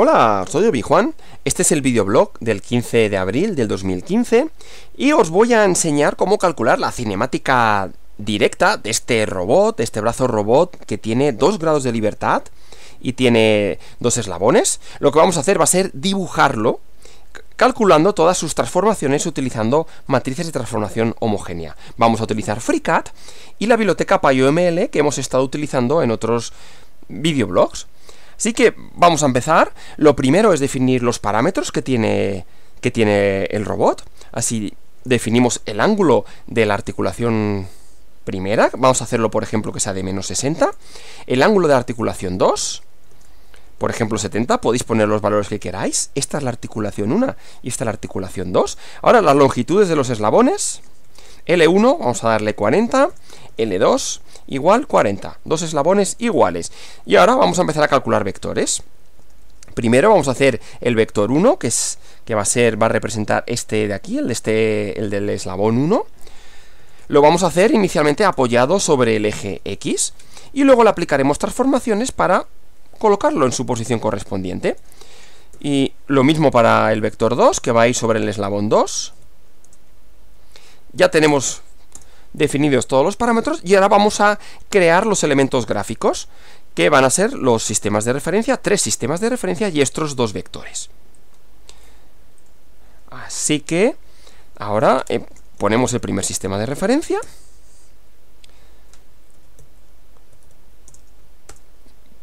Hola, soy Obi-Juan, este es el videoblog del 15 de abril del 2015 y os voy a enseñar cómo calcular la cinemática directa de este robot, de este brazo robot que tiene dos grados de libertad y tiene dos eslabones. Lo que vamos a hacer va a ser dibujarlo calculando todas sus transformaciones utilizando matrices de transformación homogénea. Vamos a utilizar FreeCAD y la biblioteca PyOML que hemos estado utilizando en otros videoblogs. Así que vamos a empezar. Lo primero es definir los parámetros que tiene, que tiene el robot. Así definimos el ángulo de la articulación primera. Vamos a hacerlo, por ejemplo, que sea de menos 60. El ángulo de articulación 2. Por ejemplo, 70, podéis poner los valores que queráis. Esta es la articulación 1 y esta es la articulación 2. Ahora las longitudes de los eslabones. L1, vamos a darle 40. L2, igual 40, dos eslabones iguales. Y ahora vamos a empezar a calcular vectores. Primero vamos a hacer el vector 1, que es que va a ser va a representar este de aquí, el de este el del eslabón 1. Lo vamos a hacer inicialmente apoyado sobre el eje X y luego le aplicaremos transformaciones para colocarlo en su posición correspondiente. Y lo mismo para el vector 2, que va a ir sobre el eslabón 2. Ya tenemos definidos todos los parámetros y ahora vamos a crear los elementos gráficos que van a ser los sistemas de referencia, tres sistemas de referencia y estos dos vectores. Así que ahora eh, ponemos el primer sistema de referencia.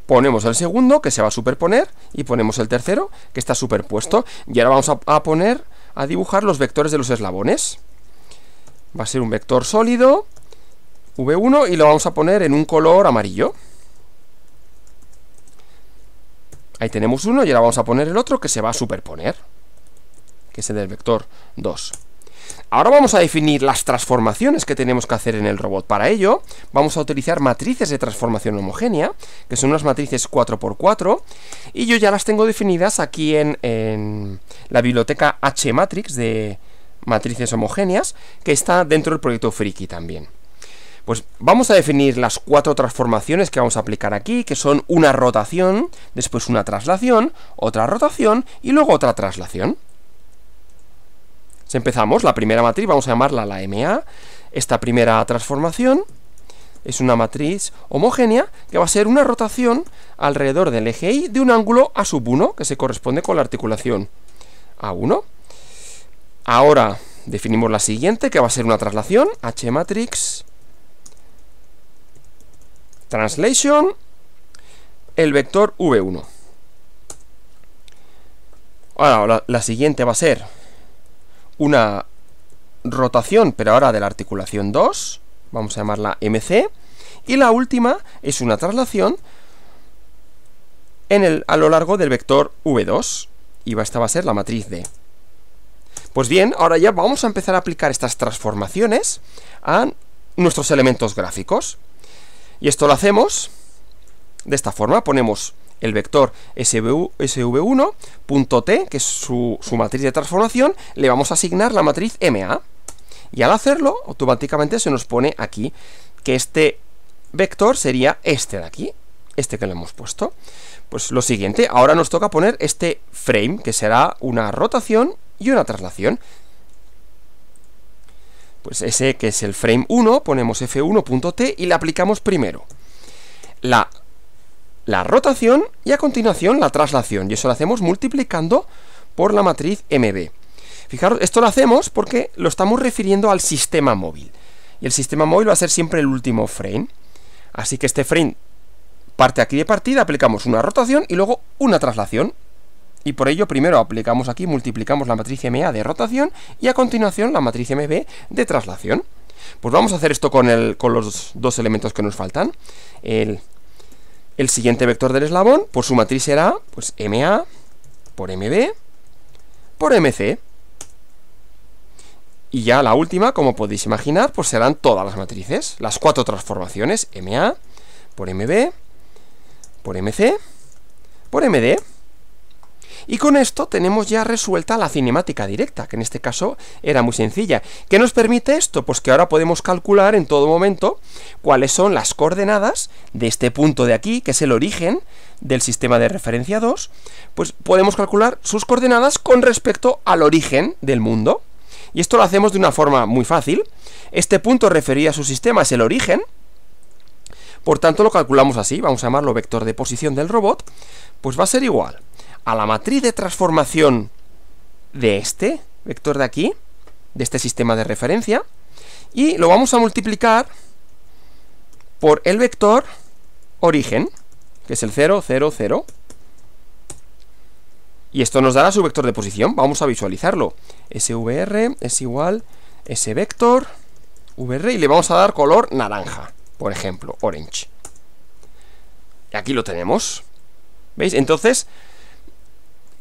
Ponemos el segundo, que se va a superponer, y ponemos el tercero, que está superpuesto. Y ahora vamos a poner, a dibujar los vectores de los eslabones va a ser un vector sólido, v1, y lo vamos a poner en un color amarillo. Ahí tenemos uno y ahora vamos a poner el otro que se va a superponer, que es el del vector 2. Ahora vamos a definir las transformaciones que tenemos que hacer en el robot. Para ello, vamos a utilizar matrices de transformación homogénea, que son unas matrices 4x4, y yo ya las tengo definidas aquí en, en la biblioteca H-Matrix de, matrices homogéneas, que está dentro del proyecto Friki también. Pues vamos a definir las cuatro transformaciones que vamos a aplicar aquí, que son una rotación, después una traslación, otra rotación y luego otra traslación. Si empezamos, la primera matriz vamos a llamarla la MA. Esta primera transformación es una matriz homogénea que va a ser una rotación alrededor del eje Y de un ángulo A1 que se corresponde con la articulación A1. Ahora definimos la siguiente, que va a ser una traslación, H matrix translation, el vector v1. Ahora, la, la siguiente va a ser una rotación, pero ahora de la articulación 2, vamos a llamarla MC, y la última es una traslación en el, a lo largo del vector V2, y esta va a ser la matriz D. Pues bien, ahora ya vamos a empezar a aplicar estas transformaciones a nuestros elementos gráficos. Y esto lo hacemos de esta forma. Ponemos el vector sv1.t, que es su, matriz de transformación, le vamos a asignar la matriz MA. Y al hacerlo, automáticamente se nos pone aquí que este vector sería este de aquí, este que le hemos puesto. Pues lo siguiente, ahora nos toca poner este frame, que será una rotación y una traslación. Pues ese que es el frame 1, ponemos f1.t y le aplicamos primero la, la rotación y a continuación la traslación. Y eso lo hacemos multiplicando por la matriz mb. Fijaros, esto lo hacemos porque lo estamos refiriendo al sistema móvil. Y el sistema móvil va a ser siempre el último frame. Así que este frame parte aquí de partida, aplicamos una rotación y luego una traslación. Y por ello primero aplicamos aquí, multiplicamos la matriz MA de rotación y a continuación la matriz MB de traslación. Pues vamos a hacer esto con, los dos elementos que nos faltan. El, siguiente vector del eslabón, pues su matriz será pues MA por MB por MC. Y ya la última, como podéis imaginar, pues serán todas las matrices, las cuatro transformaciones, MA por MB por MC, por MD. Y con esto tenemos ya resuelta la cinemática directa, que en este caso era muy sencilla. ¿Qué nos permite esto? Pues que ahora podemos calcular en todo momento cuáles son las coordenadas de este punto de aquí, que es el origen del sistema de referencia 2, pues podemos calcular sus coordenadas con respecto al origen del mundo. Y esto lo hacemos de una forma muy fácil. Este punto refería a su sistema es el origen, por tanto, lo calculamos así, vamos a llamarlo vector de posición del robot, pues va a ser igual a la matriz de transformación de este vector de aquí, de este sistema de referencia, y lo vamos a multiplicar por el vector origen, que es el 0, 0, 0. Y esto nos dará su vector de posición, vamos a visualizarlo. SVR es igual ese vector, VR, y le vamos a dar color naranja. Por ejemplo, Orange. y Aquí lo tenemos. ¿Veis? Entonces,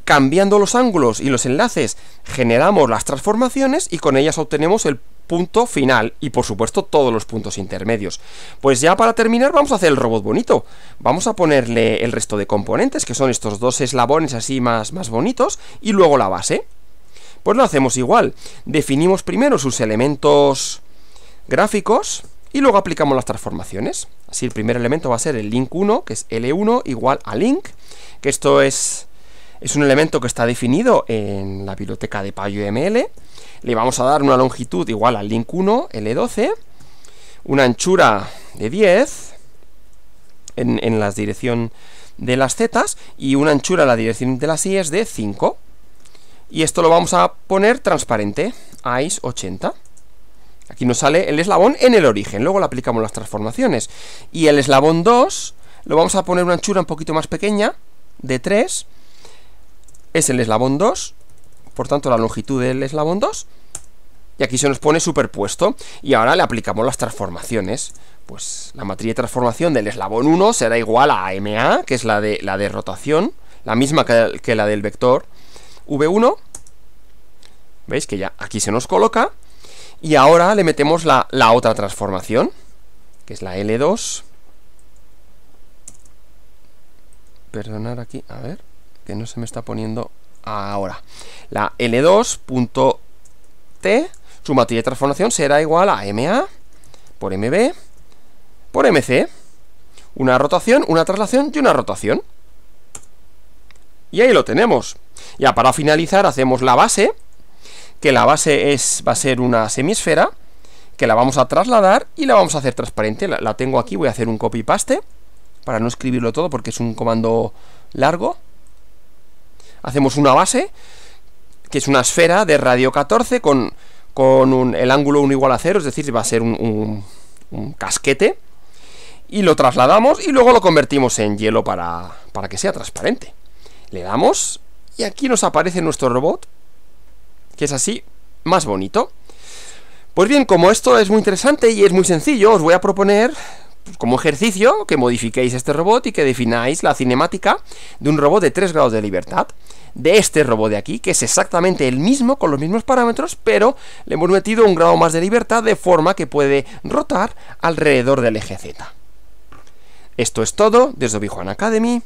cambiando los ángulos y los enlaces, generamos las transformaciones y con ellas obtenemos el punto final y por supuesto todos los puntos intermedios. Pues ya para terminar vamos a hacer el robot bonito. Vamos a ponerle el resto de componentes, que son estos dos eslabones así más, más bonitos, y luego la base. Pues lo hacemos igual. Definimos primero sus elementos gráficos y luego aplicamos las transformaciones. Así el primer elemento va a ser el link1, que es L1 igual a link, que esto es, es un elemento que está definido en la biblioteca de ML. Le vamos a dar una longitud igual al link1, L12, una anchura de 10 en, la dirección de las zetas y una anchura en la dirección de las y es de 5. Y esto lo vamos a poner transparente, ICE 80. Aquí nos sale el eslabón en el origen, luego le aplicamos las transformaciones. Y el eslabón 2 lo vamos a poner una anchura un poquito más pequeña, de 3. Es el eslabón 2, por tanto la longitud del eslabón 2. Y aquí se nos pone superpuesto. Y ahora le aplicamos las transformaciones. Pues la matriz de transformación del eslabón 1 será igual a MA, que es la de, la de rotación, la misma que, que la del vector V1. ¿Veis que ya aquí se nos coloca? Y ahora le metemos la, otra transformación, que es la L2. Perdonar aquí, a ver, que no se me está poniendo ahora. La L2.t, matriz de transformación será igual a MA por MB por MC. Una rotación, una traslación y una rotación. Y ahí lo tenemos. Ya para finalizar hacemos la base, que la base es, va a ser una semisfera, que la vamos a trasladar y la vamos a hacer transparente. La, tengo aquí, voy a hacer un copy-paste, para no escribirlo todo porque es un comando largo. Hacemos una base, que es una esfera de radio 14 con, con un, el ángulo 1 igual a 0, es decir, va a ser un, un, un casquete y lo trasladamos y luego lo convertimos en hielo para, para, que sea transparente. Le damos y aquí nos aparece nuestro robot que es así más bonito. Pues bien, como esto es muy interesante y es muy sencillo, os voy a proponer pues, como ejercicio que modifiquéis este robot y que defináis la cinemática de un robot de 3 grados de libertad, de este robot de aquí, que es exactamente el mismo, con los mismos parámetros, pero le hemos metido un grado más de libertad de forma que puede rotar alrededor del eje Z. Esto es todo desde Obi Academy,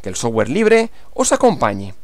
que el software libre os acompañe.